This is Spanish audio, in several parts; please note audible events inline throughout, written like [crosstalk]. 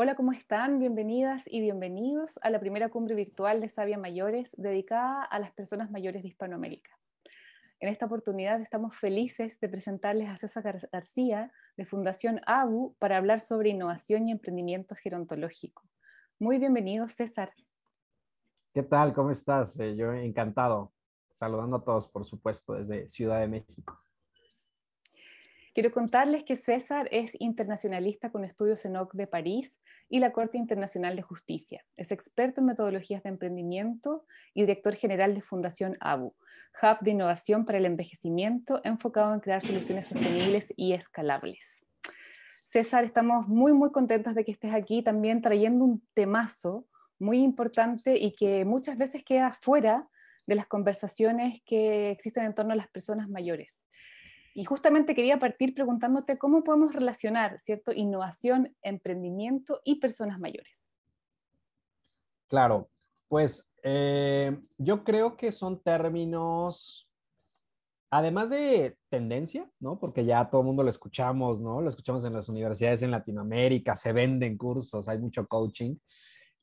Hola, ¿cómo están? Bienvenidas y bienvenidos a la primera cumbre virtual de Sabia Mayores dedicada a las personas mayores de Hispanoamérica. En esta oportunidad estamos felices de presentarles a César García de Fundación ABU para hablar sobre innovación y emprendimiento gerontológico. Muy bienvenido, César. ¿Qué tal? ¿Cómo estás? Eh, yo encantado. Saludando a todos, por supuesto, desde Ciudad de México. Quiero contarles que César es internacionalista con estudios en OC de París, y la Corte Internacional de Justicia. Es experto en metodologías de emprendimiento y director general de Fundación ABU, Hub de Innovación para el Envejecimiento, enfocado en crear soluciones sostenibles y escalables. César, estamos muy, muy contentos de que estés aquí también trayendo un temazo muy importante y que muchas veces queda fuera de las conversaciones que existen en torno a las personas mayores. Y justamente quería partir preguntándote cómo podemos relacionar, ¿cierto? Innovación, emprendimiento y personas mayores. Claro, pues eh, yo creo que son términos, además de tendencia, ¿no? Porque ya todo el mundo lo escuchamos, ¿no? Lo escuchamos en las universidades en Latinoamérica, se venden cursos, hay mucho coaching.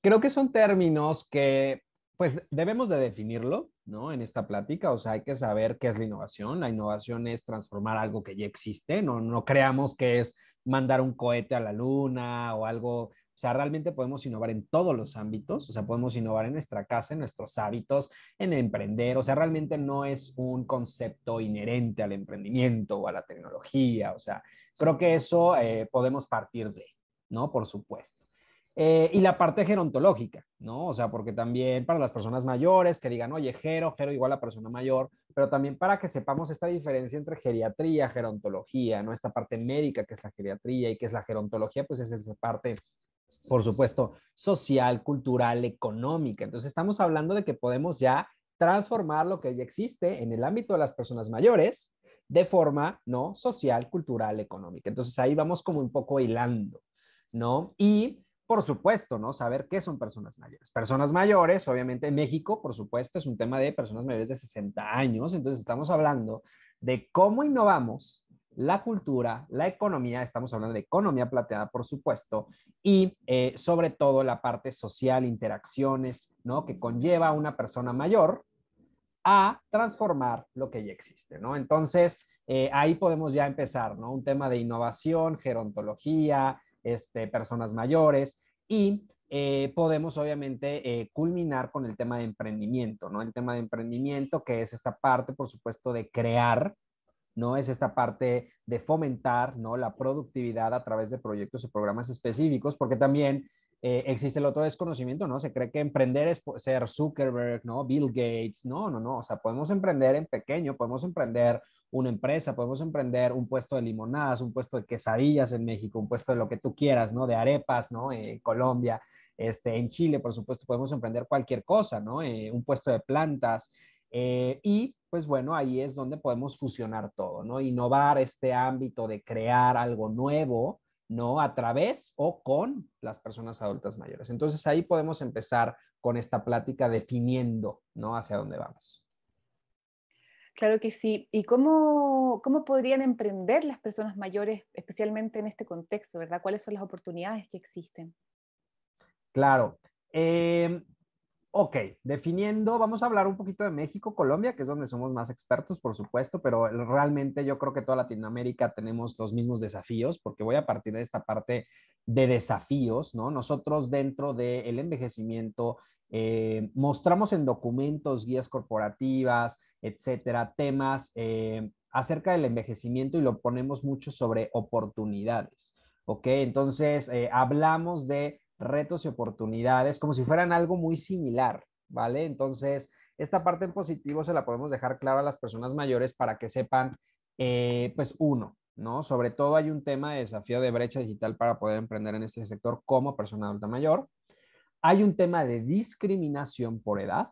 Creo que son términos que pues debemos de definirlo, ¿no? En esta plática, o sea, hay que saber qué es la innovación. La innovación es transformar algo que ya existe, no, no creamos que es mandar un cohete a la luna o algo. O sea, realmente podemos innovar en todos los ámbitos, o sea, podemos innovar en nuestra casa, en nuestros hábitos, en emprender, o sea, realmente no es un concepto inherente al emprendimiento o a la tecnología, o sea, creo que eso eh, podemos partir de, ¿no? Por supuesto. Eh, y la parte gerontológica, ¿no? O sea, porque también para las personas mayores que digan, oye, gero, gero igual a persona mayor, pero también para que sepamos esta diferencia entre geriatría, gerontología, ¿no? Esta parte médica que es la geriatría y que es la gerontología, pues es esa parte, por supuesto, social, cultural, económica. Entonces estamos hablando de que podemos ya transformar lo que ya existe en el ámbito de las personas mayores de forma, ¿no? Social, cultural, económica. Entonces ahí vamos como un poco hilando, ¿no? Y por supuesto, ¿no? Saber qué son personas mayores. Personas mayores, obviamente, en México, por supuesto, es un tema de personas mayores de 60 años. Entonces, estamos hablando de cómo innovamos la cultura, la economía, estamos hablando de economía plateada, por supuesto, y eh, sobre todo la parte social, interacciones, ¿no? Que conlleva a una persona mayor a transformar lo que ya existe, ¿no? Entonces, eh, ahí podemos ya empezar, ¿no? Un tema de innovación, gerontología, este, personas mayores y eh, podemos obviamente eh, culminar con el tema de emprendimiento, ¿no? El tema de emprendimiento que es esta parte, por supuesto, de crear, ¿no? Es esta parte de fomentar, ¿no? La productividad a través de proyectos y programas específicos, porque también eh, existe el otro desconocimiento, ¿no? Se cree que emprender es ser Zuckerberg, ¿no? Bill Gates, no, no, no, o sea, podemos emprender en pequeño, podemos emprender una empresa, podemos emprender un puesto de limonadas, un puesto de quesadillas en México, un puesto de lo que tú quieras, ¿no? De arepas, ¿no? En eh, Colombia, este, en Chile, por supuesto, podemos emprender cualquier cosa, ¿no? Eh, un puesto de plantas. Eh, y pues bueno, ahí es donde podemos fusionar todo, ¿no? Innovar este ámbito de crear algo nuevo, ¿no? A través o con las personas adultas mayores. Entonces ahí podemos empezar con esta plática definiendo, ¿no? Hacia dónde vamos. Claro que sí. ¿Y cómo, podrían emprender las personas mayores, especialmente en este contexto, verdad? ¿Cuáles son las oportunidades que existen? Claro. Em, ok, definiendo, vamos a hablar un poquito de México, Colombia, que es donde somos más expertos, por supuesto, pero realmente yo creo que toda Latinoamérica tenemos los mismos desafíos, porque voy a partir de esta parte de desafíos, ¿no? Nosotros dentro del envejecimiento eh, mostramos en documentos, guías corporativas, etcétera, temas eh, acerca del envejecimiento y lo ponemos mucho sobre oportunidades. ¿Ok? Entonces, eh, hablamos de retos y oportunidades como si fueran algo muy similar, ¿vale? Entonces, esta parte en positivo se la podemos dejar clara a las personas mayores para que sepan, eh, pues uno, ¿no? Sobre todo hay un tema de desafío de brecha digital para poder emprender en este sector como persona adulta mayor. Hay un tema de discriminación por edad,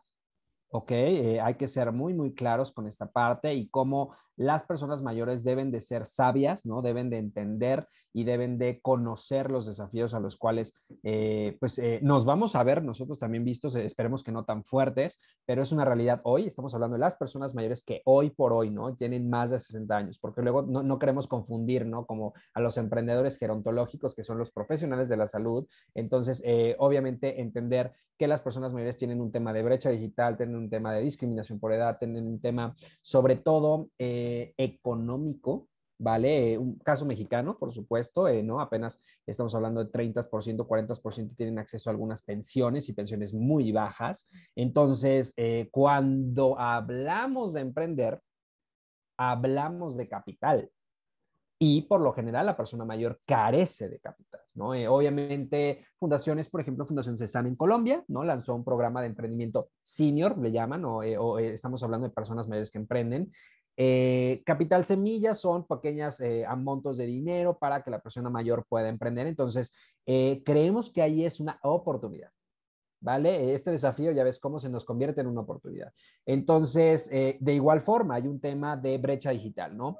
¿ok? Eh, hay que ser muy, muy claros con esta parte y cómo las personas mayores deben de ser sabias, ¿no? Deben de entender y deben de conocer los desafíos a los cuales eh, pues eh, nos vamos a ver nosotros también vistos, eh, esperemos que no tan fuertes, pero es una realidad hoy, estamos hablando de las personas mayores que hoy por hoy, ¿no? Tienen más de 60 años, porque luego no, no queremos confundir, ¿no? Como a los emprendedores gerontológicos, que son los profesionales de la salud. Entonces, obviamente, entender que las personas mayores tienen un tema de brecha digital, tienen un tema de discriminación por edad, tienen un tema sobre todo... Eh, eh, económico, ¿vale? Eh, un caso mexicano, por supuesto, eh, ¿no? Apenas estamos hablando de 30%, 40% tienen acceso a algunas pensiones y pensiones muy bajas. Entonces, cuando hablamos de emprender, hablamos de capital. Y por lo general la persona mayor carece de capital, ¿no? obviamente fundaciones, por ejemplo, Fundación Cesana en Colombia, ¿no? Lanzó un programa de emprendimiento senior, le llaman, o estamos hablando de personas mayores que emprenden. Eh, capital semilla son pequeñas eh, montos de dinero para que la persona mayor pueda emprender. Entonces, eh, creemos que ahí es una oportunidad. ¿Vale? Este desafío ya ves cómo se nos convierte en una oportunidad. Entonces, eh, de igual forma, hay un tema de brecha digital, ¿no?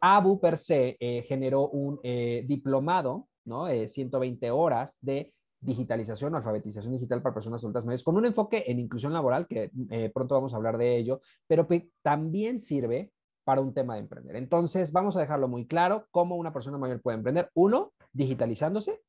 ABU per se generó un diplomado, ¿no? 120 horas de digitalización o alfabetización digital para personas adultas mayores, con un enfoque en inclusión laboral, que eh, pronto vamos a hablar de ello, pero que también sirve para un tema de emprender. Entonces, vamos a dejarlo muy claro, cómo una persona mayor puede emprender. Uno, digitalizándose.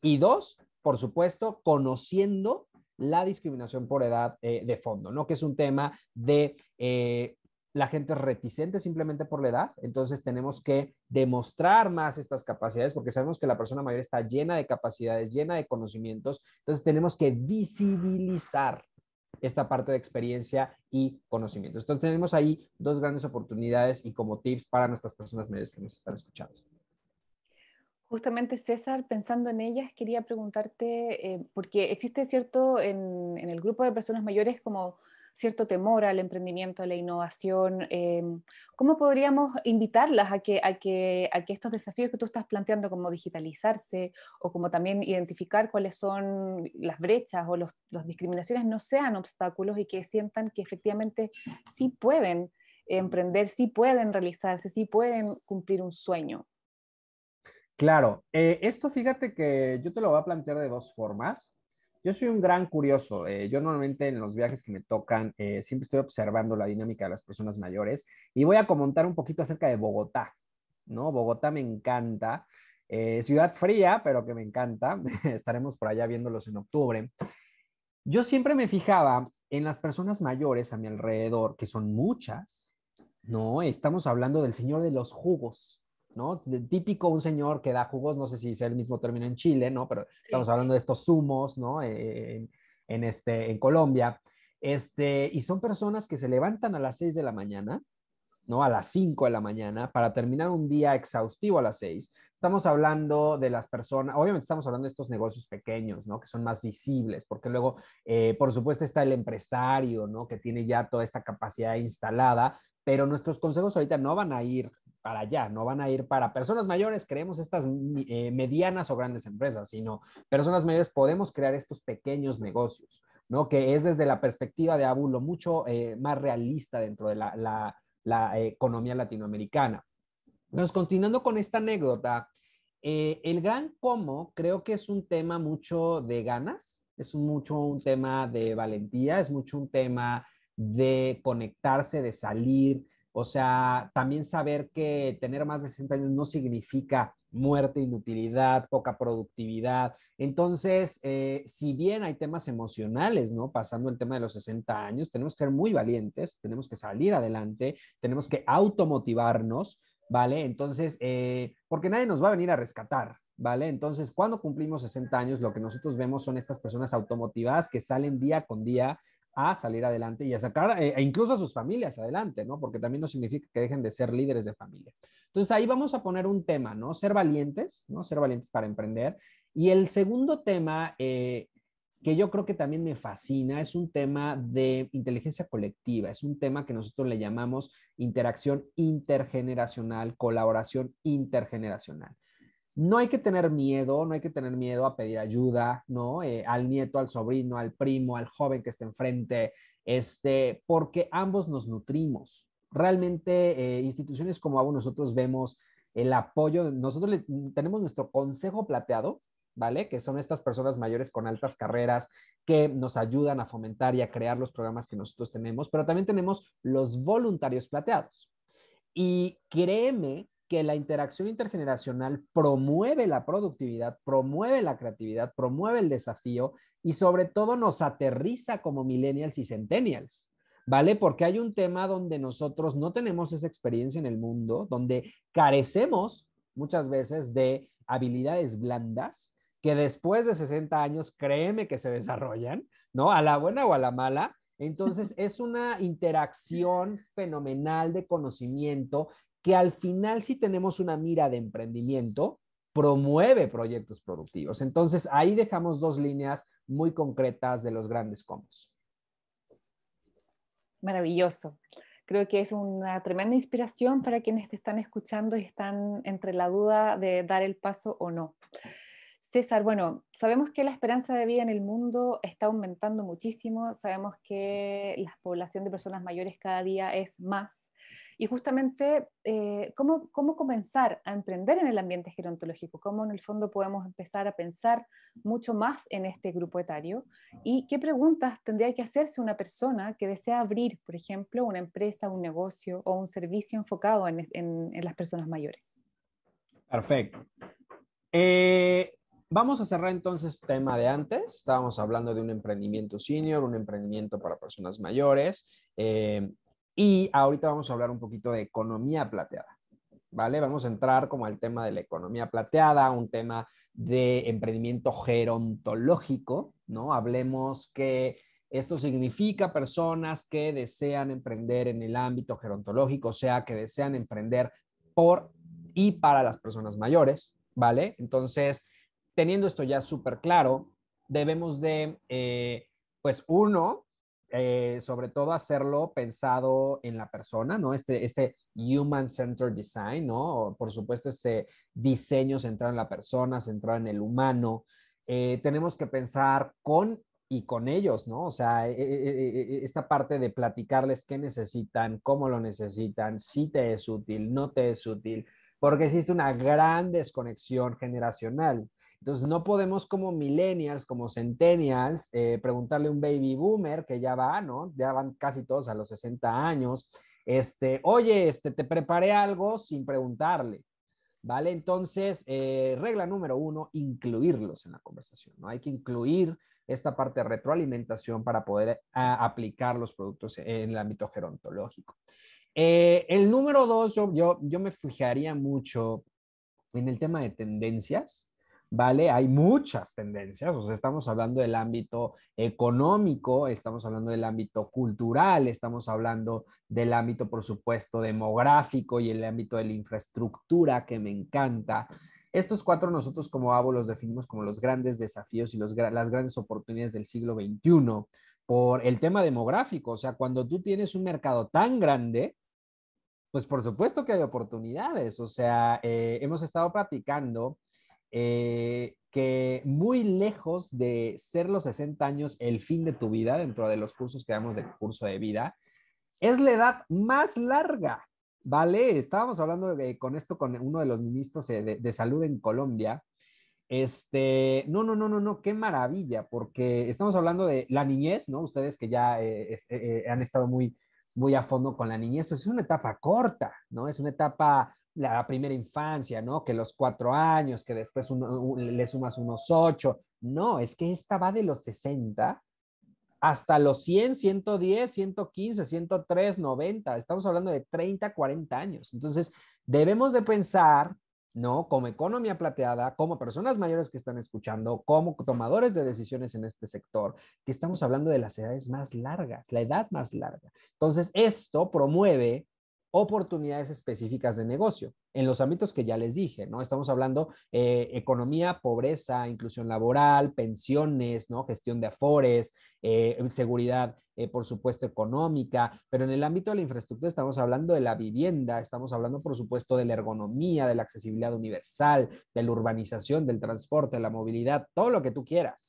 Y dos, por supuesto, conociendo la discriminación por edad eh, de fondo, ¿no? Que es un tema de eh, la gente es reticente simplemente por la edad, entonces tenemos que demostrar más estas capacidades porque sabemos que la persona mayor está llena de capacidades, llena de conocimientos, entonces tenemos que visibilizar esta parte de experiencia y conocimientos. Entonces tenemos ahí dos grandes oportunidades y como tips para nuestras personas mayores que nos están escuchando. Justamente César, pensando en ellas, quería preguntarte, eh, porque existe cierto en, en el grupo de personas mayores como cierto temor al emprendimiento, a la innovación. Em, ¿Cómo podríamos invitarlas a que, estos desafíos que tú estás planteando, como digitalizarse o como también identificar cuáles son las brechas o las discriminaciones, no sean obstáculos y que sientan que efectivamente sí pueden emprender, sí pueden realizarse, sí pueden cumplir un sueño? Claro, eh, esto fíjate que yo te lo voy a plantear de dos formas. Yo soy un gran curioso. Eh, yo normalmente en los viajes que me tocan eh, siempre estoy observando la dinámica de las personas mayores y voy a comentar un poquito acerca de Bogotá. ¿no? Bogotá me encanta. Eh, ciudad fría, pero que me encanta. [laughs] Estaremos por allá viéndolos en octubre. Yo siempre me fijaba en las personas mayores a mi alrededor, que son muchas, ¿no? Estamos hablando del señor de los jugos, típico un señor que da jugos, no sé si es el mismo término en Chile, ¿no? Pero estamos hablando de estos zumos, ¿no? Eh, en, este, en Colombia. Este, y son personas que se levantan a las 6 de la mañana, ¿no? A las 5 de la mañana para terminar un día exhaustivo a las 6. Estamos hablando de las personas, obviamente estamos hablando de estos negocios pequeños, ¿no? Que son más visibles, porque luego, eh, por supuesto, está el empresario, ¿no? Que tiene ya toda esta capacidad instalada, pero nuestros consejos ahorita no van a ir para allá, no van a ir para personas mayores, creemos estas eh, medianas o grandes empresas, sino personas mayores podemos crear estos pequeños negocios, ¿no? Que es desde la perspectiva de Abu mucho eh, más realista dentro de la, economía latinoamericana. Entonces, continuando con esta anécdota, eh, el gran cómo creo que es un tema mucho de ganas, es mucho un tema de valentía, es mucho un tema de conectarse, de salir, o sea, también saber que tener más de 60 años no significa muerte, inutilidad, poca productividad. Entonces, eh, si bien hay temas emocionales, ¿no? Pasando el tema de los 60 años, tenemos que ser muy valientes, tenemos que salir adelante, tenemos que automotivarnos, ¿vale? Entonces, eh, porque nadie nos va a venir a rescatar, ¿vale? Entonces, cuando cumplimos 60 años, lo que nosotros vemos son estas personas automotivadas que salen día con día a salir adelante y a sacar eh, e incluso a sus familias adelante, ¿no? Porque también no significa que dejen de ser líderes de familia. Entonces ahí vamos a poner un tema, ¿no? Ser valientes, ¿no? Ser valientes para emprender. Y el segundo tema eh, que yo creo que también me fascina es un tema de inteligencia colectiva, es un tema que nosotros le llamamos interacción intergeneracional, colaboración intergeneracional no hay que tener miedo, no hay que tener miedo a pedir ayuda, ¿no? Eh, al nieto, al sobrino, al primo, al joven que esté enfrente, este, porque ambos nos nutrimos. Realmente eh, instituciones como nosotros vemos el apoyo, nosotros tenemos nuestro consejo plateado, ¿vale? Que son estas personas mayores con altas carreras que nos ayudan a fomentar y a crear los programas que nosotros tenemos, pero también tenemos los voluntarios plateados. Y créeme que la interacción intergeneracional promueve la productividad, promueve la creatividad, promueve el desafío y sobre todo nos aterriza como millennials y centennials. ¿Vale? Porque hay un tema donde nosotros no tenemos esa experiencia en el mundo, donde carecemos muchas veces de habilidades blandas que después de 60 años, créeme que se desarrollan, ¿no? A la buena o a la mala, entonces, [laughs] es una interacción fenomenal de conocimiento que al final si tenemos una mira de emprendimiento, promueve proyectos productivos. Entonces, ahí dejamos dos líneas muy concretas de los grandes comos. Maravilloso. Creo que es una tremenda inspiración para quienes te están escuchando y están entre la duda de dar el paso o no. César, bueno, sabemos que la esperanza de vida en el mundo está aumentando muchísimo, sabemos que la población de personas mayores cada día es más y justamente eh, cómo, cómo comenzar a emprender en el ambiente gerontológico, cómo en el fondo podemos empezar a pensar mucho más en este grupo etario y qué preguntas tendría que hacerse una persona que desea abrir, por ejemplo, una empresa, un negocio o un servicio enfocado en, las personas mayores. Perfecto. Eh, vamos a cerrar entonces el tema de antes. Estábamos hablando de un emprendimiento senior, un emprendimiento para personas mayores. Eh, y ahorita vamos a hablar un poquito de economía plateada, ¿vale? Vamos a entrar como al tema de la economía plateada, un tema de emprendimiento gerontológico, ¿no? Hablemos que esto significa personas que desean emprender en el ámbito gerontológico, o sea, que desean emprender por y para las personas mayores, ¿vale? Entonces, teniendo esto ya súper claro, debemos de, eh, pues uno, eh, sobre todo hacerlo pensado en la persona, ¿no? Este, este human-centered design, ¿no? por supuesto, este diseño centrado en la persona, centrado en el humano. Eh, tenemos que pensar con y con ellos, ¿no? O sea, eh, esta parte de platicarles qué necesitan, cómo lo necesitan, si te es útil, no te es útil, porque existe una gran desconexión generacional. Entonces, no podemos como millennials, como centennials, eh, preguntarle a un baby boomer que ya va, ¿no? Ya van casi todos a los 60 años, este, oye, este, te preparé algo sin preguntarle. ¿Vale? Entonces, eh, regla número uno, incluirlos en la conversación, ¿no? Hay que incluir esta parte de retroalimentación para poder ah, aplicar los productos en el ámbito gerontológico. Eh, el número dos, yo, yo, yo, me fijaría mucho en el tema de tendencias. ¿vale? Hay muchas tendencias, o sea, estamos hablando del ámbito económico, estamos hablando del ámbito cultural, estamos hablando del ámbito, por supuesto, demográfico y el ámbito de la infraestructura, que me encanta. Estos cuatro nosotros como ABO los definimos como los grandes desafíos y las grandes oportunidades del siglo XXI por el tema demográfico, o sea, cuando tú tienes un mercado tan grande, pues por supuesto que hay oportunidades, o sea, eh, hemos estado platicando eh, que muy lejos de ser los 60 años el fin de tu vida, dentro de los cursos que damos de curso de vida, es la edad más larga, ¿vale? Estábamos hablando con esto con uno de los ministros de, salud en Colombia. Este, no, no, no, no, no, qué maravilla, porque estamos hablando de la niñez, ¿no? Ustedes que ya eh, eh, han estado muy, muy a fondo con la niñez, pues es una etapa corta, ¿no? Es una etapa la primera infancia, ¿no? Que los cuatro años, que después le sumas unos ocho. No, es que esta va de los 60 hasta los 100, 110, 115, 103, 90. Estamos hablando de 30, 40 años. Entonces, debemos de pensar, ¿no? Como economía plateada, como personas mayores que están escuchando, como tomadores de decisiones en este sector, que estamos hablando de las edades más largas, la edad más larga. Entonces, esto promueve oportunidades específicas de negocio en los ámbitos que ya les dije, ¿no? Estamos hablando eh, economía, pobreza, inclusión laboral, pensiones, ¿no? Gestión de afores, eh, seguridad, eh, por supuesto, económica, pero en el ámbito de la infraestructura estamos hablando de la vivienda, estamos hablando, por supuesto, de la ergonomía, de la accesibilidad universal, de la urbanización, del transporte, la movilidad, todo lo que tú quieras.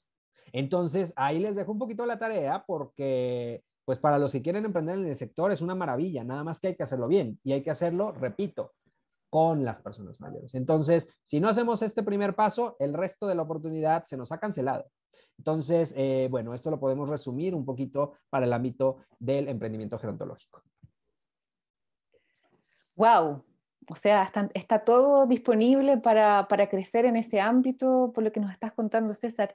Entonces, ahí les dejo un poquito la tarea porque pues para los que quieren emprender en el sector es una maravilla, nada más que hay que hacerlo bien y hay que hacerlo, repito, con las personas mayores. Entonces, si no hacemos este primer paso, el resto de la oportunidad se nos ha cancelado. Entonces, eh, bueno, esto lo podemos resumir un poquito para el ámbito del emprendimiento gerontológico. Wow, o sea, está, todo disponible para, crecer en ese ámbito, por lo que nos estás contando, César.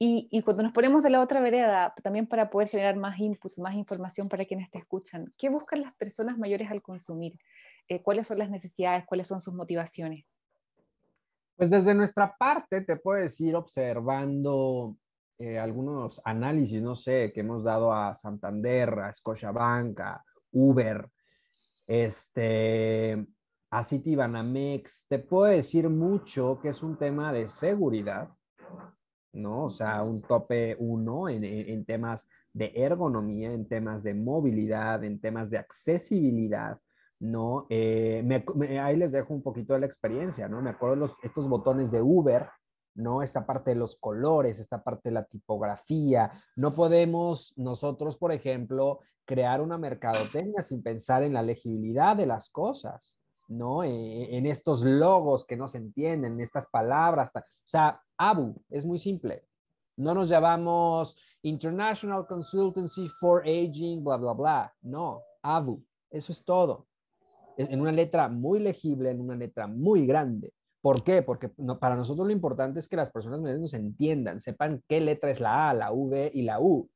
Y, cuando nos ponemos de la otra vereda, también para poder generar más inputs, más información para quienes te escuchan, ¿qué buscan las personas mayores al consumir? Eh, ¿Cuáles son las necesidades? ¿Cuáles son sus motivaciones? Pues desde nuestra parte te puedes ir observando eh, algunos análisis, no sé, que hemos dado a Santander, a a Uber, este, a Citibanamex. Te puedo decir mucho que es un tema de seguridad ¿no? O sea, un tope uno en, temas de ergonomía, en temas de movilidad, en temas de accesibilidad, ¿no? Eh, ahí les dejo un poquito de la experiencia, ¿no? Me acuerdo los, estos botones de Uber, ¿no? Esta parte de los colores, esta parte de la tipografía. No podemos nosotros, por ejemplo, crear una mercadotecnia sin pensar en la legibilidad de las cosas, ¿no? E, e, en estos logos que no se entienden, en estas palabras. O sea, ABU es muy simple. No nos llamamos International Consultancy for Aging, bla, bla, bla. No, ABU. Eso es todo. E, en una letra muy legible, en una letra muy grande. ¿Por qué? Porque para nosotros lo importante es que las personas mayores nos entiendan, sepan qué letra es la A, la V y la U.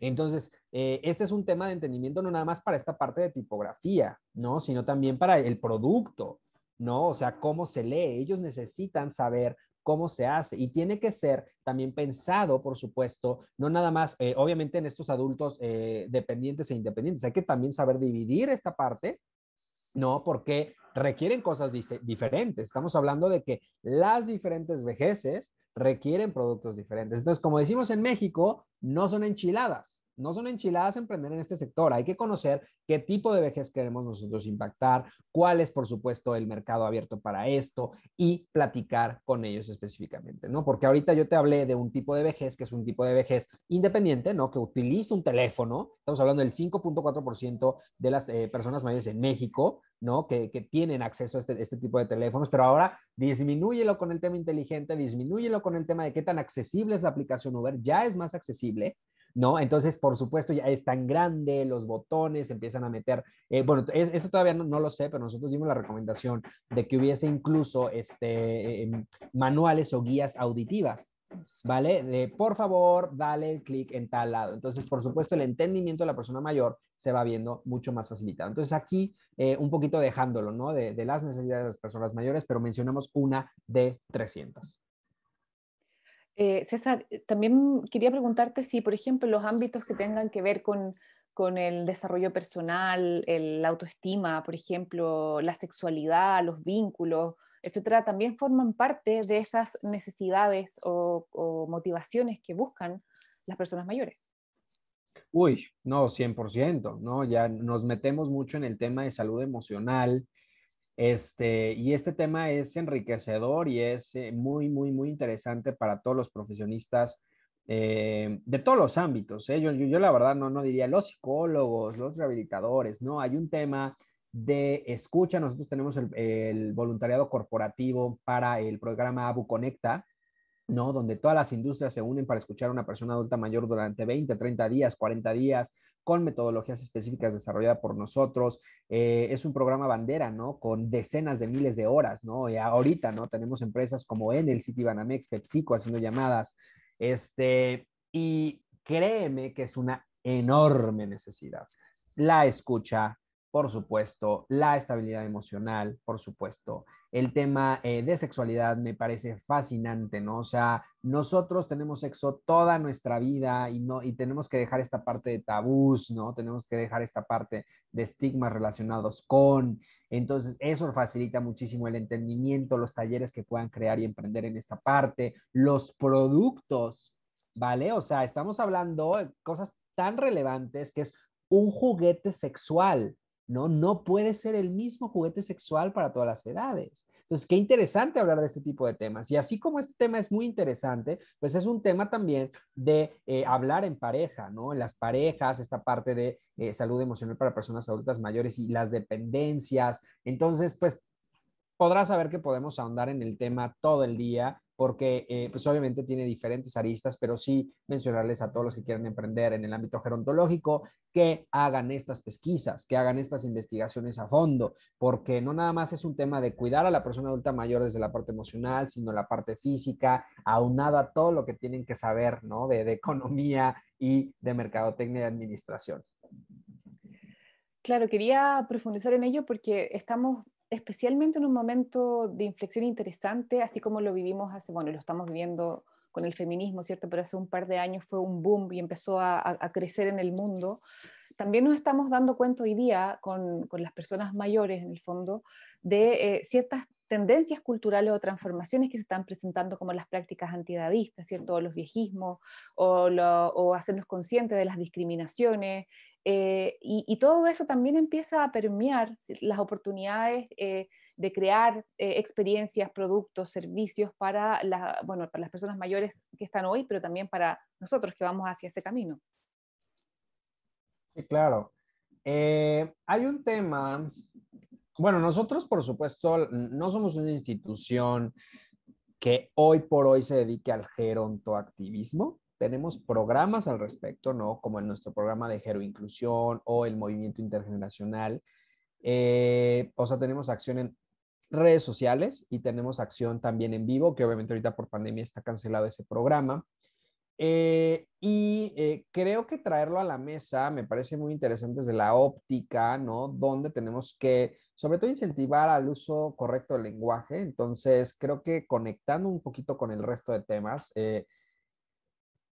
Entonces, eh, este es un tema de entendimiento no nada más para esta parte de tipografía, ¿no? Sino también para el producto, ¿no? O sea, cómo se lee. Ellos necesitan saber cómo se hace y tiene que ser también pensado, por supuesto, no nada más, eh, obviamente en estos adultos eh, dependientes e independientes, hay que también saber dividir esta parte, ¿no? Porque requieren cosas diferentes. Estamos hablando de que las diferentes vejeces requieren productos diferentes. Entonces, como decimos en México, no son enchiladas, no son enchiladas emprender en este sector. Hay que conocer qué tipo de vejez queremos nosotros impactar, cuál es, por supuesto, el mercado abierto para esto y platicar con ellos específicamente, ¿no? Porque ahorita yo te hablé de un tipo de vejez que es un tipo de vejez independiente, ¿no? Que utiliza un teléfono. Estamos hablando del 5.4% de las eh, personas mayores en México, ¿no? Que, tienen acceso a este, este, tipo de teléfonos, pero ahora disminúyelo con el tema inteligente, disminúyelo con el tema de qué tan accesible es la aplicación Uber, ya es más accesible, ¿no? Entonces, por supuesto, ya es tan grande, los botones empiezan a meter, eh, bueno, eso todavía no, lo sé, pero nosotros dimos la recomendación de que hubiese incluso este, eh, em, manuales o guías auditivas, ¿vale? De por favor, dale clic en tal lado. Entonces, por supuesto, el entendimiento de la persona mayor se va viendo mucho más facilitado. Entonces, aquí eh, un poquito dejándolo, ¿no? De, de, las necesidades de las personas mayores, pero mencionamos una de 300. Eh, César, eh, también quería preguntarte si, por ejemplo, los ámbitos que tengan que ver con, el desarrollo personal, la autoestima, por ejemplo, la sexualidad, los vínculos, etcétera, también forman parte de esas necesidades o, motivaciones que buscan las personas mayores. Uy, no, 100%, ¿no? Ya nos metemos mucho en el tema de salud emocional, este, y este tema es enriquecedor y es eh, muy, muy, muy interesante para todos los profesionistas eh, de todos los ámbitos. ¿eh? Yo, la verdad no, no diría los psicólogos, los rehabilitadores, no, hay un tema de escucha. Nosotros tenemos el, el voluntariado corporativo para el programa ABU Conecta, donde todas las industrias se unen para escuchar a una persona adulta mayor durante 20, 30 días, 40 días, con metodologías específicas desarrolladas por nosotros. Eh, es un programa bandera, ¿no? Con decenas de miles de horas, ¿no? ahorita, ¿no? Tenemos empresas como Enel, Citibanamex, PepsiCo haciendo llamadas. Este, y créeme que es una enorme necesidad. La escucha, por supuesto, la estabilidad emocional, por supuesto. El tema eh, de sexualidad me parece fascinante, ¿no? O sea, nosotros tenemos sexo toda nuestra vida y, no, y tenemos que dejar esta parte de tabús, ¿no? Tenemos que dejar esta parte de estigmas relacionados con. Entonces, eso facilita muchísimo el entendimiento, los talleres que puedan crear y emprender en esta parte, los productos, ¿vale? O sea, estamos hablando de cosas tan relevantes que es un juguete sexual, ¿no? No puede ser el mismo juguete sexual para todas las edades. Entonces, qué interesante hablar de este tipo de temas. Y así como este tema es muy interesante, pues es un tema también de eh, hablar en pareja, ¿no? En las parejas, esta parte de eh, salud emocional para personas adultas mayores y las dependencias. Entonces, pues podrás saber que podemos ahondar en el tema todo el día porque eh, pues obviamente tiene diferentes aristas, pero sí mencionarles a todos los que quieren emprender en el ámbito gerontológico que hagan estas pesquisas, que hagan estas investigaciones a fondo, porque no nada más es un tema de cuidar a la persona adulta mayor desde la parte emocional, sino la parte física, aunada a todo lo que tienen que saber, ¿no? De, de economía y de mercadotecnia y administración. Claro, quería profundizar en ello porque estamos especialmente en un momento de inflexión interesante, así como lo vivimos hace, bueno, lo estamos viviendo con el feminismo, ¿cierto? Pero hace un par de años fue un boom y empezó a, crecer en el mundo. También nos estamos dando cuenta hoy día con, las personas mayores, en el fondo, de eh, ciertas tendencias culturales o transformaciones que se están presentando como las prácticas antiedadistas, ¿cierto? O los viejismos, o, o hacernos conscientes de las discriminaciones, eh, y, todo eso también empieza a permear las oportunidades eh, de crear eh, experiencias, productos, servicios para, para las personas mayores que están hoy, pero también para nosotros que vamos hacia ese camino. Sí, claro. hay un tema, bueno, nosotros por supuesto no somos una institución que hoy por hoy se dedique al gerontoactivismo, tenemos programas al respecto, ¿no? Como en nuestro programa de Inclusión o el movimiento intergeneracional. Eh, o sea, tenemos acción en redes sociales y tenemos acción también en vivo, que obviamente ahorita por pandemia está cancelado ese programa. Eh, y eh, creo que traerlo a la mesa me parece muy interesante desde la óptica, ¿no? Donde tenemos que, sobre todo, incentivar al uso correcto del lenguaje. Entonces, creo que conectando un poquito con el resto de temas, eh,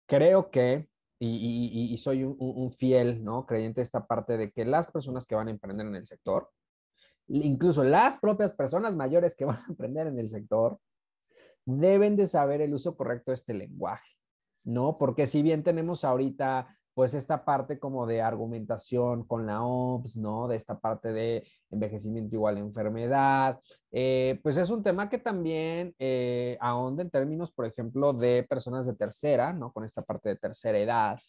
creo que, y, soy un, fiel ¿no? creyente de esta parte de que las personas que van a emprender en el sector, incluso las propias personas mayores que [laughs] van a emprender en el sector, deben de saber el uso correcto de este lenguaje, ¿no? Porque si bien tenemos ahorita pues esta parte como de argumentación con la OMS, ¿no? De esta parte de envejecimiento igual a enfermedad, eh, pues es un tema que también eh, ahonda en términos, por ejemplo, de personas de tercera, ¿no? Con esta parte de tercera edad,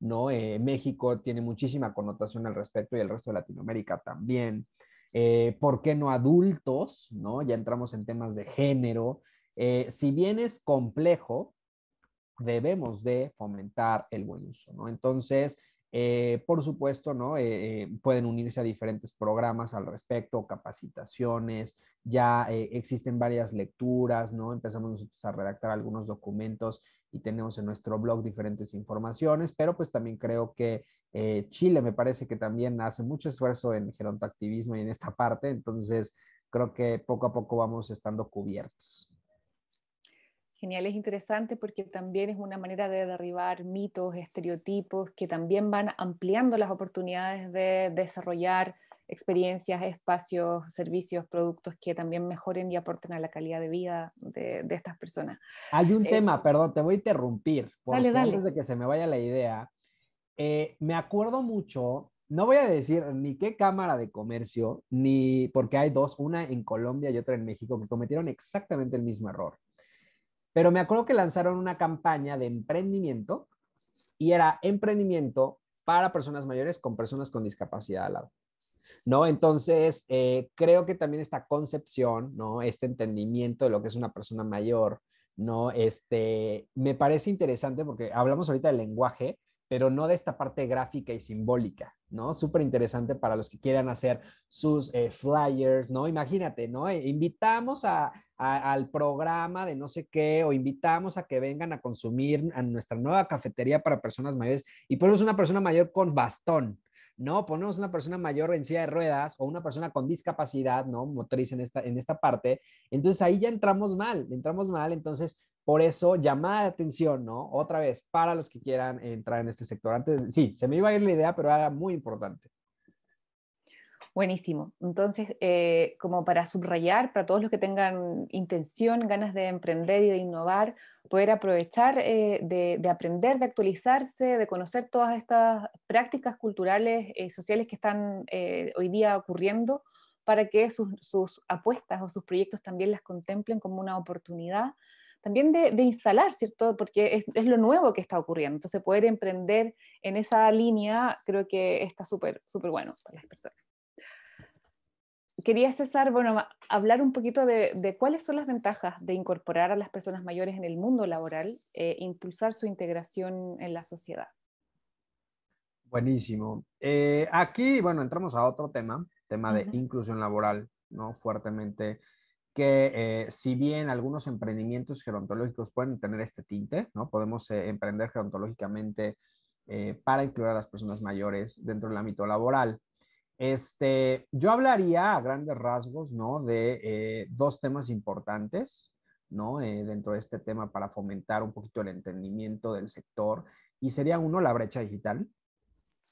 ¿no? Eh, México tiene muchísima connotación al respecto y el resto de Latinoamérica también. Eh, ¿Por qué no adultos, ¿no? Ya entramos en temas de género. si bien es complejo, debemos de fomentar el buen uso, ¿no? Entonces, eh, por supuesto, ¿no? Eh, eh, pueden unirse a diferentes programas al respecto, capacitaciones, ya existen varias lecturas, ¿no? Empezamos nosotros a redactar algunos documentos y tenemos en nuestro blog diferentes informaciones, pero pues también creo que Chile me parece que también hace mucho esfuerzo en gerontoactivismo y en esta parte, entonces creo que poco a poco vamos estando cubiertos. Genial, es interesante porque también es una manera de derribar mitos, estereotipos que también van ampliando las oportunidades de desarrollar experiencias, espacios, servicios, productos que también mejoren y aporten a la calidad de vida de, estas personas. Hay un eh, tema, perdón, te voy a interrumpir, antes de que se me vaya la idea, eh, me acuerdo mucho, no voy a decir ni qué cámara de comercio, ni porque hay dos, una en Colombia y otra en México, que cometieron exactamente el mismo error. Pero me acuerdo que lanzaron una campaña de emprendimiento y era emprendimiento para personas mayores con personas con discapacidad al lado. ¿No? Entonces, eh, creo que también esta concepción, ¿no? Este entendimiento de lo que es una persona mayor, ¿no? Este, me parece interesante porque hablamos ahorita del lenguaje, pero no de esta parte gráfica y simbólica, ¿no? Súper interesante para los que quieran hacer sus eh, flyers, ¿no? Imagínate, ¿no? Eh, invitamos a, al programa de no sé qué, o invitamos a que vengan a consumir a nuestra nueva cafetería para personas mayores y ponemos una persona mayor con bastón. ¿no? Ponemos una persona mayor en silla de ruedas o una persona con discapacidad, ¿no? Motriz en esta, en esta parte. Entonces ahí ya entramos mal, entramos mal. Entonces, por eso, llamada de atención, ¿no? Otra vez, para los que quieran entrar en este sector. Antes, sí, se me iba a ir la idea, pero era muy importante. Buenísimo. Entonces, eh, como para subrayar, para todos los que tengan intención, ganas de emprender y de innovar, poder aprovechar eh, de, aprender, de actualizarse, de conocer todas estas prácticas culturales, y eh, sociales que están hoy día ocurriendo, para que sus, apuestas o sus proyectos también las contemplen como una oportunidad. También de, instalar, ¿cierto? Porque es, lo nuevo que está ocurriendo. Entonces, poder emprender en esa línea creo que está súper, súper bueno para las personas quería, César, bueno, hablar un poquito de, cuáles son las ventajas de incorporar a las personas mayores en el mundo laboral e impulsar su integración en la sociedad. Buenísimo. Eh, aquí, bueno, entramos a otro tema, tema de inclusión laboral, ¿no? Fuertemente, que eh, si bien algunos emprendimientos gerontológicos pueden tener este tinte, ¿no? Podemos emprender gerontológicamente para incluir a las personas mayores dentro del ámbito laboral. Este, yo hablaría a grandes rasgos, ¿no? De eh, dos temas importantes, ¿no? Eh, dentro de este tema para fomentar un poquito el entendimiento del sector. Y sería uno, la brecha digital,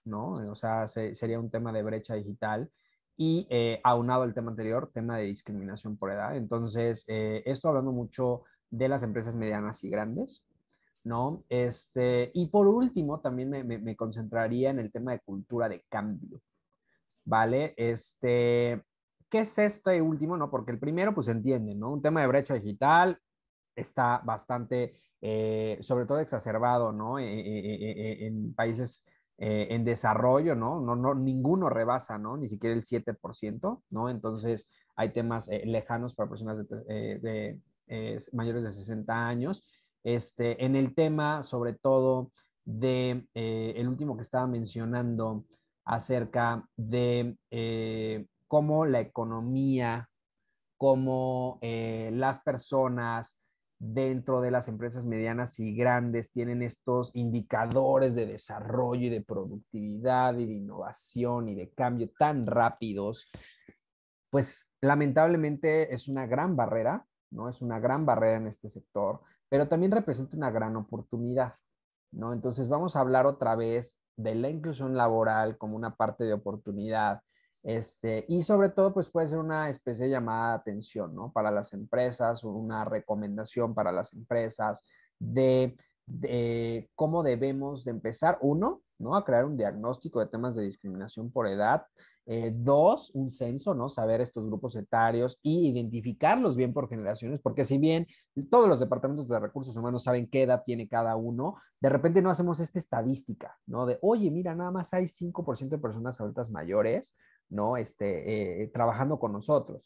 ¿no? Eh, o sea, sería un tema de brecha digital. Y aunado al tema anterior, tema de discriminación por edad. Entonces, esto hablando mucho de las empresas medianas y grandes, ¿no? Este, y por último, también me, me concentraría en el tema de cultura de cambio. ¿vale? Este, ¿Qué es este último? No, porque el primero, pues entienden, ¿no? Un tema de brecha digital está bastante, eh, sobre todo exacerbado, ¿no? E, e, e, en, países eh, en desarrollo, ¿no? No, ¿no? Ninguno rebasa, ¿no? Ni siquiera el 7%, ¿no? Entonces hay temas eh, lejanos para personas de, mayores de 60 años. Este, en el tema, sobre todo, de el último que estaba mencionando, acerca de eh, cómo la economía, cómo eh, las personas dentro de las empresas medianas y grandes tienen estos indicadores de desarrollo y de productividad y de innovación y de cambio tan rápidos, pues lamentablemente es una gran barrera, ¿no? Es una gran barrera en este sector, pero también representa una gran oportunidad. ¿no? Entonces vamos a hablar otra vez de la inclusión laboral como una parte de oportunidad. Este, y sobre todo, pues puede ser una especie de llamada de atención, ¿no? Para las empresas, una recomendación para las empresas de, cómo debemos de empezar, uno, ¿no? A crear un diagnóstico de temas de discriminación por edad, eh, dos, un censo, ¿no? Saber estos grupos etarios y identificarlos bien por generaciones, porque si bien todos los departamentos de recursos humanos saben qué edad tiene cada uno, de repente no hacemos esta estadística, ¿no? De, oye, mira, nada más hay 5% de personas adultas mayores, ¿no? Este, eh, trabajando con nosotros.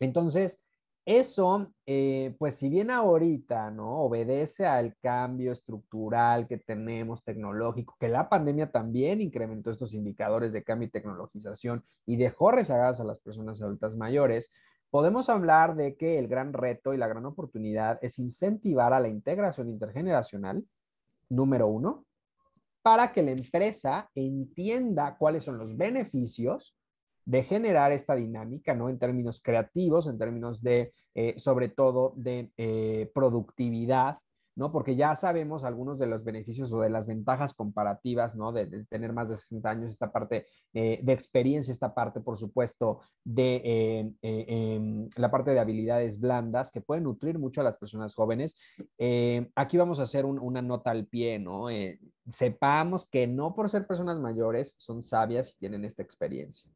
Entonces, eso, eh, pues si bien ahorita, ¿no? Obedece al cambio estructural que tenemos tecnológico, que la pandemia también incrementó estos indicadores de cambio y tecnologización y dejó rezagadas a las personas adultas mayores, podemos hablar de que el gran reto y la gran oportunidad es incentivar a la integración intergeneracional, número uno, para que la empresa entienda cuáles son los beneficios de generar esta dinámica, ¿no? En términos creativos, en términos de, eh, sobre todo, de eh, productividad, ¿no? Porque ya sabemos algunos de los beneficios o de las ventajas comparativas, ¿no? De, tener más de 60 años, esta parte eh, de experiencia, esta parte, por supuesto, de em, em, la parte de habilidades blandas que pueden nutrir mucho a las personas jóvenes. aquí vamos a hacer una nota al pie, ¿no? sepamos que no por ser personas mayores son sabias y tienen esta experiencia.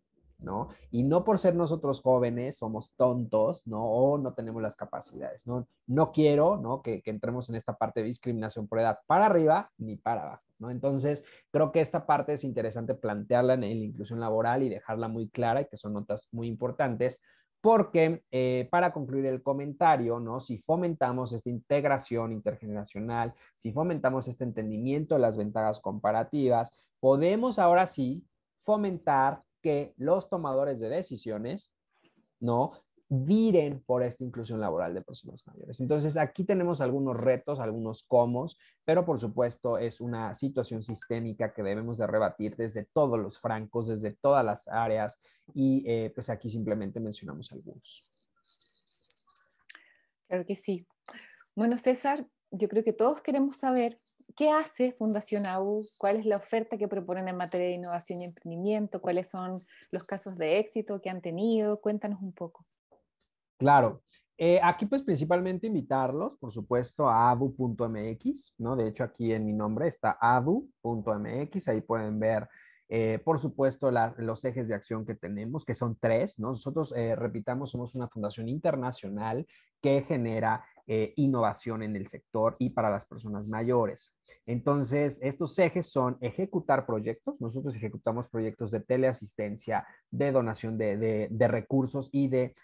Y no por ser nosotros jóvenes somos tontos, ¿no? O no tenemos las capacidades, ¿no? No quiero, ¿no? Que, entremos en esta parte de discriminación por edad para arriba ni para abajo, ¿no? Entonces, creo que esta parte es interesante plantearla en, la inclusión laboral y dejarla muy clara y que son notas muy importantes. Porque eh, para concluir el comentario, ¿no? si fomentamos esta integración intergeneracional, si fomentamos este entendimiento de las ventajas comparativas, podemos ahora sí fomentar que los tomadores de decisiones, ¿no? viren por esta inclusión laboral de personas mayores. Entonces, aquí tenemos algunos retos, algunos comos, pero por supuesto es una situación sistémica que debemos de rebatir desde todos los francos, desde todas las áreas, y eh, pues aquí simplemente mencionamos algunos. Claro que sí. Bueno, César, yo creo que todos queremos saber ¿Qué hace Fundación AU? ¿Cuál es la oferta que proponen en materia de innovación y emprendimiento? ¿Cuáles son los casos de éxito que han tenido? Cuéntanos un poco. Claro. Eh, aquí pues principalmente invitarlos, por supuesto, a abu.mx, ¿no? De hecho aquí en mi nombre está abu.mx, ahí pueden ver eh, por supuesto, los ejes de acción que tenemos, que son tres, Nosotros, eh, repitamos, somos una fundación internacional que genera eh, innovación en el sector y para las personas mayores. Entonces, estos ejes son ejecutar proyectos. Nosotros ejecutamos proyectos de teleasistencia, de donación de, recursos y de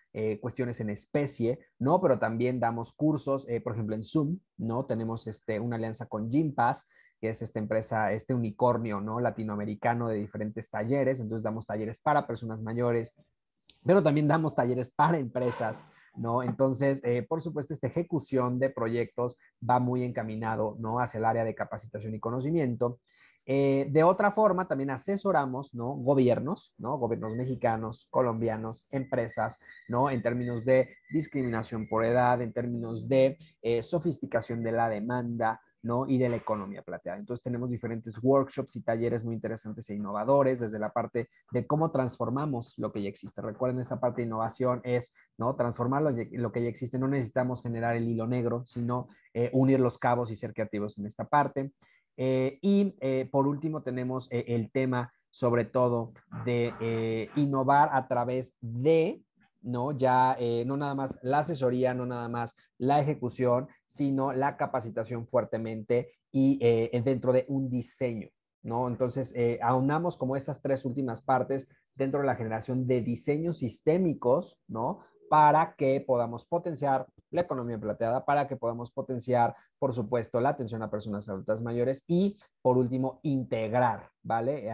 cuestiones en especie, ¿no? Pero también damos cursos, por ejemplo, en Zoom, ¿no? Tenemos este, una alianza con Gympass, que es esta empresa, este unicornio ¿no? latinoamericano de diferentes talleres. Entonces damos talleres para personas mayores, pero también damos talleres para empresas. ¿No? Entonces, eh, por supuesto, esta ejecución de proyectos va muy encaminado, ¿no? Hacia el área de capacitación y conocimiento. Eh, de otra forma, también asesoramos, ¿no? Gobiernos, ¿no? Gobiernos mexicanos, colombianos, empresas, ¿no? En términos de discriminación por edad, en términos de eh, sofisticación de la demanda, y de la economía plateada. Entonces tenemos diferentes workshops y talleres muy interesantes e innovadores desde la parte de cómo transformamos lo que ya existe. Recuerden, esta parte de innovación es ¿no? transformar lo, que ya existe. No necesitamos generar el hilo negro, sino eh, unir los cabos y ser creativos en esta parte. Eh, y eh, por último tenemos el tema sobre todo de innovar a través de ¿no? Ya eh, no nada más la asesoría, no nada más la ejecución, sino la capacitación fuertemente y eh, dentro de un diseño, ¿no? Entonces, eh, aunamos como estas tres últimas partes dentro de la generación de diseños sistémicos, ¿no? para que podamos potenciar la economía plateada, para que podamos potenciar, por supuesto, la atención a personas adultas mayores y, por último, integrar, ¿vale?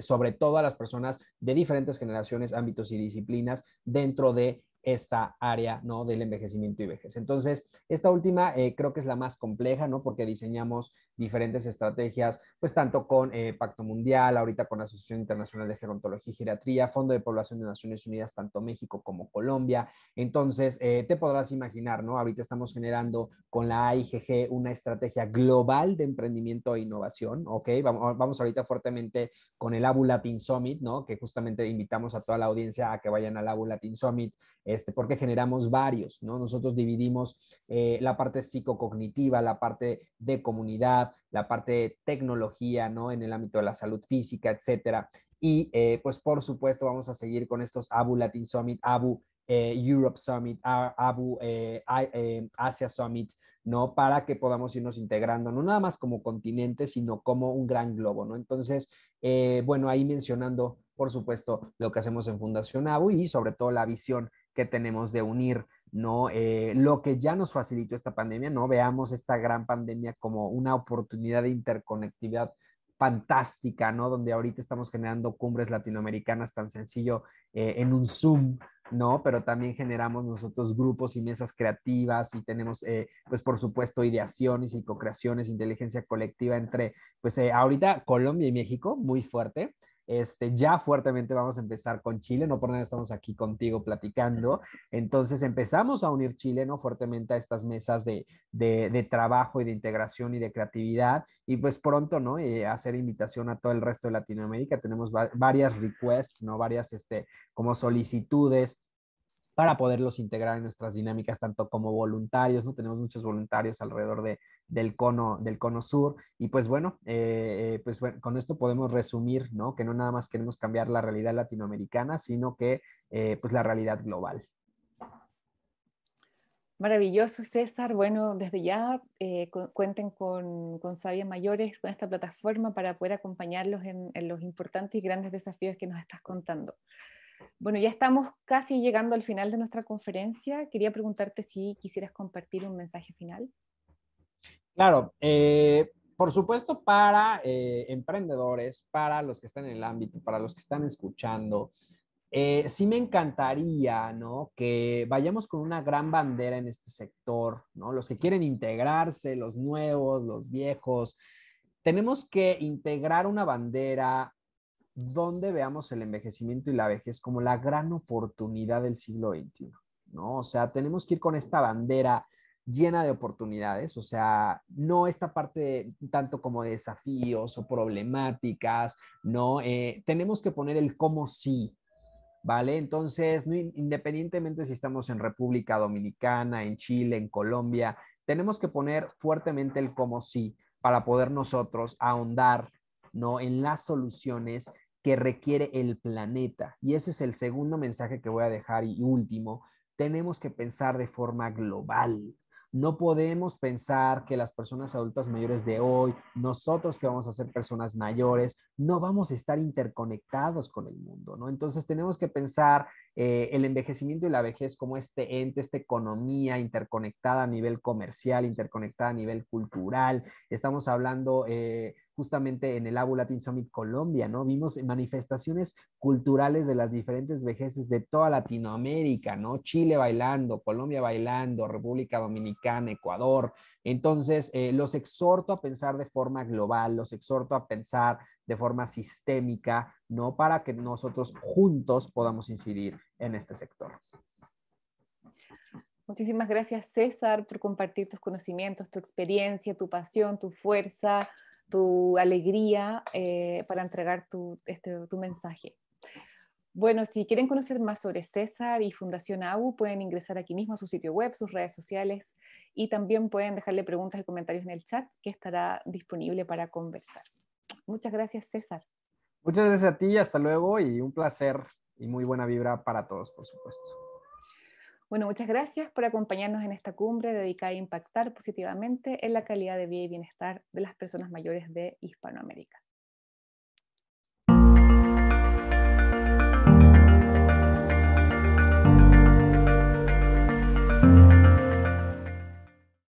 sobre todo a las personas de diferentes generaciones, ámbitos y disciplinas dentro de esta área ¿no? del envejecimiento y vejez. Entonces, esta última eh, creo que es la más compleja, ¿no? porque diseñamos diferentes estrategias, pues tanto con eh, Pacto Mundial, ahorita con la Asociación Internacional de Gerontología y Geriatría, Fondo de Población de Naciones Unidas, tanto México como Colombia. Entonces, eh, te podrás imaginar, ¿no? ahorita estamos generando con la AIGG una estrategia global de emprendimiento e innovación. ¿ok? Vamos, vamos ahorita fuertemente con el ABU Latin Summit, ¿no? que justamente invitamos a toda la audiencia a que vayan al ABU Latin Summit este, porque generamos varios, ¿no? Nosotros dividimos eh, la parte psicocognitiva, la parte de comunidad, la parte de tecnología, ¿no? En el ámbito de la salud física, etcétera. Y eh, pues por supuesto vamos a seguir con estos ABU Latin Summit, ABU eh, Europe Summit, ABU Asia Summit, ¿no? Para que podamos irnos integrando, no nada más como continente, sino como un gran globo, ¿no? Entonces, bueno, ahí mencionando, por supuesto, lo que hacemos en Fundación ABU y sobre todo la visión que tenemos de unir, ¿no? Eh, lo que ya nos facilitó esta pandemia, ¿no? Veamos esta gran pandemia como una oportunidad de interconectividad fantástica, ¿no? Donde ahorita estamos generando cumbres latinoamericanas tan sencillo eh, en un Zoom, ¿no? Pero también generamos nosotros grupos y mesas creativas y tenemos, eh, pues por supuesto, ideaciones y co-creaciones, inteligencia colectiva entre, pues ahorita Colombia y México, muy fuerte, este, ya fuertemente vamos a empezar con Chile, no por nada estamos aquí contigo platicando. Entonces empezamos a unir Chile, ¿no? Fuertemente a estas mesas de, trabajo y de integración y de creatividad. Y pues pronto, ¿no? Eh, hacer invitación a todo el resto de Latinoamérica. Tenemos varias requests, ¿no? Varias, este, como solicitudes para poderlos integrar en nuestras dinámicas, tanto como voluntarios, ¿no? Tenemos muchos voluntarios alrededor del, cono, del cono sur y pues bueno, eh, eh, pues con esto podemos resumir, ¿no? Que no nada más queremos cambiar la realidad latinoamericana, sino que eh, pues la realidad global. Maravilloso, César. Bueno, desde ya cuenten con, con, sabias mayores, con esta plataforma para poder acompañarlos en, en los importantes y grandes desafíos que nos estás contando. Bueno, ya estamos casi llegando al final de nuestra conferencia. Quería preguntarte si quisieras compartir un mensaje final. Claro, eh, por supuesto para eh, emprendedores, para los que están en el ámbito, para los que están escuchando, eh, sí me encantaría, ¿no? Que vayamos con una gran bandera en este sector, ¿no? Los que quieren integrarse, los nuevos, los viejos. Tenemos que integrar una bandera donde veamos el envejecimiento y la vejez como la gran oportunidad del siglo XXI, ¿no? O sea, tenemos que ir con esta bandera llena de oportunidades, o sea, no esta parte tanto como desafíos o problemáticas, ¿no? Eh, tenemos que poner el cómo sí, ¿vale? Entonces, independientemente si estamos en República Dominicana, en Chile, en Colombia, tenemos que poner fuertemente el cómo sí para poder nosotros ahondar, ¿no? En las soluciones que requiere el planeta. Y ese es el segundo mensaje que voy a dejar y último. Tenemos que pensar de forma global. No podemos pensar que las personas adultas mayores de hoy, nosotros que vamos a ser personas mayores, no vamos a estar interconectados con el mundo, ¿no? Entonces tenemos que pensar eh, el envejecimiento y la vejez como este ente, esta economía interconectada a nivel comercial, interconectada a nivel cultural. Estamos hablando eh, justamente en el ABU Latin Summit Colombia, ¿no? Vimos manifestaciones culturales de las diferentes vejeces de toda Latinoamérica, ¿no? Chile bailando, Colombia bailando, República Dominicana, Ecuador. Entonces, eh, los exhorto a pensar de forma global, los exhorto a pensar de forma sistémica, ¿no? Para que nosotros juntos podamos incidir en este sector. Muchísimas gracias, César, por compartir tus conocimientos, tu experiencia, tu pasión, tu fuerza, tu alegría eh, para entregar tu, este, tu mensaje. Bueno, si quieren conocer más sobre César y Fundación AU, pueden ingresar aquí mismo a su sitio web, sus redes sociales y también pueden dejarle preguntas y comentarios en el chat que estará disponible para conversar. Muchas gracias, César. Muchas gracias a ti, hasta luego y un placer y muy buena vibra para todos, por supuesto. Bueno, muchas gracias por acompañarnos en esta cumbre dedicada a impactar positivamente en la calidad de vida y bienestar de las personas mayores de Hispanoamérica.